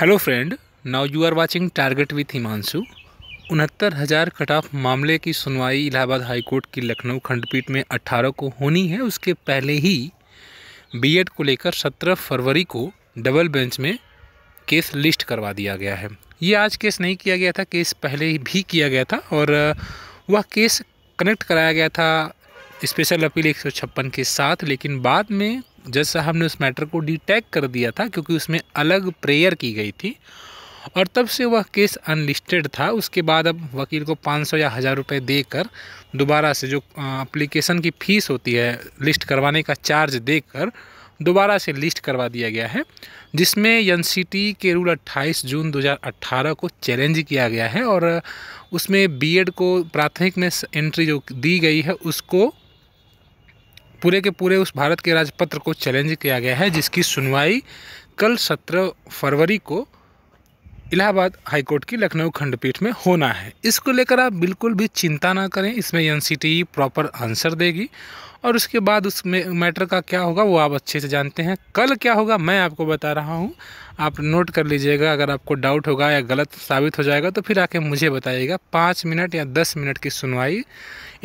hello friend now you are watching target with Himanshu उनहत्तर हज़ार cut off मामले की सुनवाई इलाहाबाद हाईकोर्ट की लखनऊ खंडपीठ में 18 को होनी है उसके पहले ही बीएड को लेकर 17 फरवरी को डबल बेंच में केस लिस्ट करवा दिया गया है ये आज केस नहीं किया गया था केस पहले भी किया गया था और वह केस कनेक्ट कराया गया था स्पेशल अपील एक के साथ लेकिन बाद में जज साहब ने उस मैटर को डिटैक कर दिया था क्योंकि उसमें अलग प्रेयर की गई थी और तब से वह केस अनलिस्टेड था उसके बाद अब वकील को 500 या हज़ार रुपये देकर दोबारा से जो अप्लीकेशन की फ़ीस होती है लिस्ट करवाने का चार्ज देकर दोबारा से लिस्ट करवा दिया गया है जिसमें एन के रूल 28 जून 2018 को चैलेंज किया गया है और उसमें बीएड को प्राथमिक में एंट्री जो दी गई है उसको पूरे के पूरे उस भारत के राजपत्र को चैलेंज किया गया है जिसकी सुनवाई कल सत्रह फरवरी को इलाहाबाद हाईकोर्ट की लखनऊ खंडपीठ में होना है इसको लेकर आप बिल्कुल भी चिंता ना करें इसमें एन प्रॉपर आंसर देगी और उसके बाद उस मैटर का क्या होगा वो आप अच्छे से जानते हैं कल क्या होगा मैं आपको बता रहा हूँ आप नोट कर लीजिएगा अगर आपको डाउट होगा या गलत साबित हो जाएगा तो फिर आके मुझे बताइएगा पाँच मिनट या दस मिनट की सुनवाई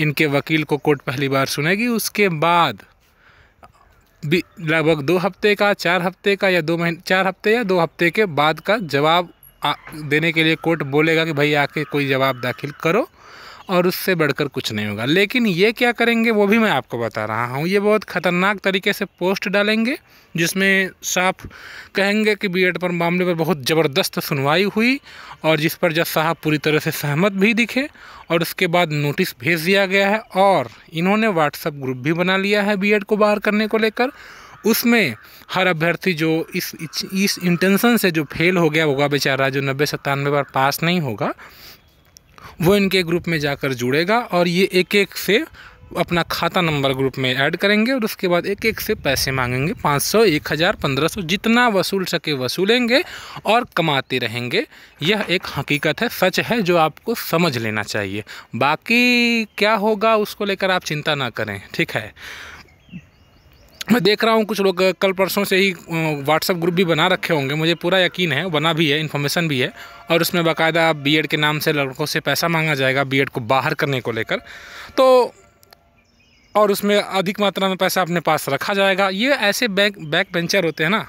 इनके वकील को कोर्ट पहली बार सुनेगी उसके बाद लगभग दो हफ्ते का चार हफ्ते का या दो महीने चार हफ्ते या दो हफ्ते के बाद का जवाब देने के लिए कोर्ट बोलेगा कि भाई आके कोई जवाब दाखिल करो और उससे बढ़कर कुछ नहीं होगा लेकिन ये क्या करेंगे वो भी मैं आपको बता रहा हूँ ये बहुत ख़तरनाक तरीके से पोस्ट डालेंगे जिसमें साफ कहेंगे कि बीएड पर मामले पर बहुत ज़बरदस्त सुनवाई हुई और जिस पर जज साहब पूरी तरह से सहमत भी दिखे और उसके बाद नोटिस भेज दिया गया है और इन्होंने व्हाट्सअप ग्रुप भी बना लिया है बी को बाहर करने को लेकर उसमें हर अभ्यर्थी जो इस इस इंटेंशन से जो फेल हो गया होगा बेचारा जो नब्बे सत्तानवे बार पास नहीं होगा वो इनके ग्रुप में जाकर जुड़ेगा और ये एक एक से अपना खाता नंबर ग्रुप में ऐड करेंगे और उसके बाद एक एक से पैसे मांगेंगे पाँच सौ एक हज़ार पंद्रह सौ जितना वसूल सके वसूलेंगे और कमाते रहेंगे यह एक हकीकत है सच है जो आपको समझ लेना चाहिए बाकी क्या होगा उसको लेकर आप चिंता ना करें ठीक है मैं देख रहा हूँ कुछ लोग कल परसों से ही व्हाट्सअप ग्रुप भी बना रखे होंगे मुझे पूरा यकीन है बना भी है इन्फॉर्मेशन भी है और उसमें बाकायदा बीएड के नाम से लड़कों से पैसा मांगा जाएगा बीएड को बाहर करने को लेकर तो और उसमें अधिक मात्रा में पैसा अपने पास रखा जाएगा ये ऐसे बैक बैक बेंचर होते हैं ना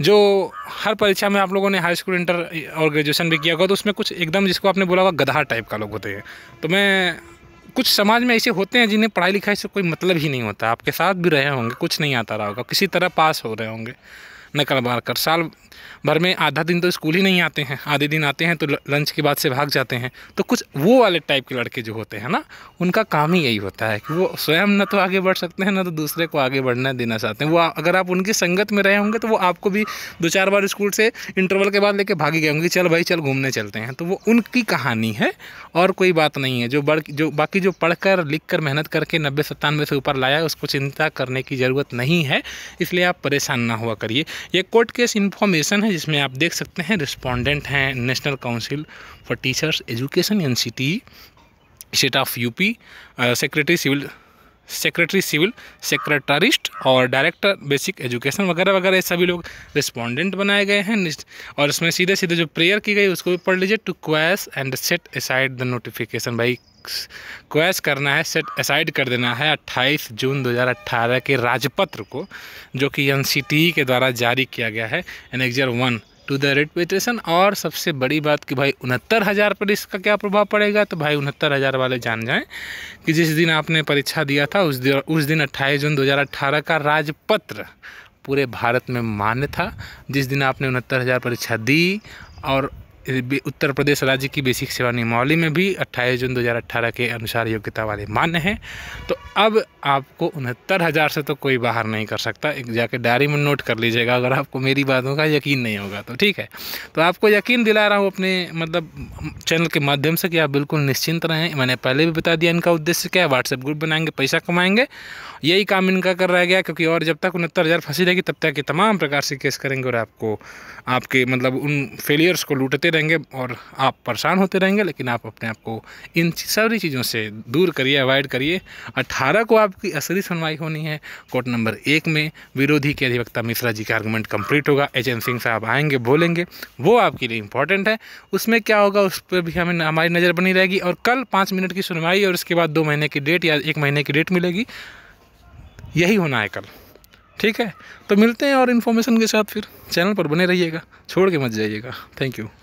जो हर परीक्षा में आप लोगों ने हाई स्कूल इंटर और ग्रेजुएशन भी किया होगा तो उसमें कुछ एकदम जिसको आपने बोला होगा गधा टाइप का लोग होते हैं तो मैं कुछ समाज में ऐसे होते हैं जिन्हें पढ़ाई लिखाई से कोई मतलब ही नहीं होता आपके साथ भी रहे होंगे कुछ नहीं आता रहा होगा किसी तरह पास हो रहे होंगे नकल मार कर साल भर में आधा दिन तो स्कूल ही नहीं आते हैं आधे दिन आते हैं तो लंच के बाद से भाग जाते हैं तो कुछ वो वाले टाइप के लड़के जो होते हैं ना उनका काम ही यही होता है कि वो स्वयं न तो आगे बढ़ सकते हैं ना तो दूसरे को आगे बढ़ना देना चाहते हैं वो अगर आप उनकी संगत में रहे होंगे तो वो आपको भी दो चार बार स्कूल से इंटरवल के बाद लेके भागी गए होंगे चल भाई चल घूमने चलते हैं तो वो उनकी कहानी है और कोई बात नहीं है जो बढ़ जो बाकी जो पढ़कर लिख कर मेहनत करके नब्बे सत्तानवे से ऊपर लाया है उसको चिंता करने की ज़रूरत नहीं है इसलिए आप परेशान ना हुआ करिए ये कोर्ट केस इन्फॉर्मेशन है जिसमें आप देख सकते हैं रिस्पॉन्डेंट हैं national council for teachers education and state of UP secretary civil secretary civil secretariat और डायरेक्टर बेसिक एजुकेशन वगैरह वगैरह ये सभी लोग रिस्पोंडेंट बनाए गए हैं और इसमें सीधे सीधे जो प्रेयर की गई उसको भी पढ़ लीजिए to quash and set aside the notification भाई क्वैस करना है सेट असाइड कर देना है 28 जून 2018 के राजपत्र को जो कि एन e के द्वारा जारी किया गया है annexure one to the writ petition और सबसे बड़ी बात कि भाई उनहत्तर हज़ार पर इसका क्या प्रभाव पड़ेगा तो भाई उनहत्तर हज़ार वाले जान जाएं कि जिस दिन आपने परीक्षा दिया था उस दिन उस दिन अट्ठाईस जून 2018 का राजपत्र पूरे भारत में मान्य था जिस दिन आपने उनहत्तर हज़ार परीक्षा दी और उत्तर प्रदेश राज्य की बेसिक सेवा नियमावली में भी 28 जून 2018 के अनुसार योग्यता वाले मान्य हैं तो अब आपको उनहत्तर हज़ार से तो कोई बाहर नहीं कर सकता एक जाके डायरी में नोट कर लीजिएगा अगर आपको मेरी बातों का यकीन नहीं होगा तो ठीक है तो आपको यकीन दिला रहा हूँ अपने मतलब चैनल के माध्यम से कि आप बिल्कुल निश्चिंत रहें मैंने पहले भी बता दिया इनका उद्देश्य क्या है व्हाट्सएप ग्रुप बनाएंगे पैसा कमाएंगे यही काम इनका कर रहा गया क्योंकि और जब तक उनहत्तर हज़ार फंसी रहेगी तब तक ये तमाम प्रकार से केस करेंगे और आपको आपके मतलब उन फेलियर्स को लूटते रहेंगे और आप परेशान होते रहेंगे लेकिन आप अपने आप को इन सारी चीज़ों से दूर करिए अवॉइड करिए अट्ठारह को आपकी असली सुनवाई होनी है कोर्ट नंबर एक में विरोधी के अधिवक्ता मिश्रा जी का आर्गूमेंट कंप्लीट होगा एच एम सिंह साहब आएंगे बोलेंगे वो आपके लिए इंपॉर्टेंट है उसमें क्या होगा उस पर भी हमें हमारी नज़र बनी रहेगी और कल पाँच मिनट की सुनवाई और उसके बाद दो महीने की डेट या एक महीने की डेट मिलेगी यही होना है कल ठीक है तो मिलते हैं और इन्फॉर्मेशन के साथ फिर चैनल पर बने रहिएगा छोड़ के मत जाइएगा थैंक यू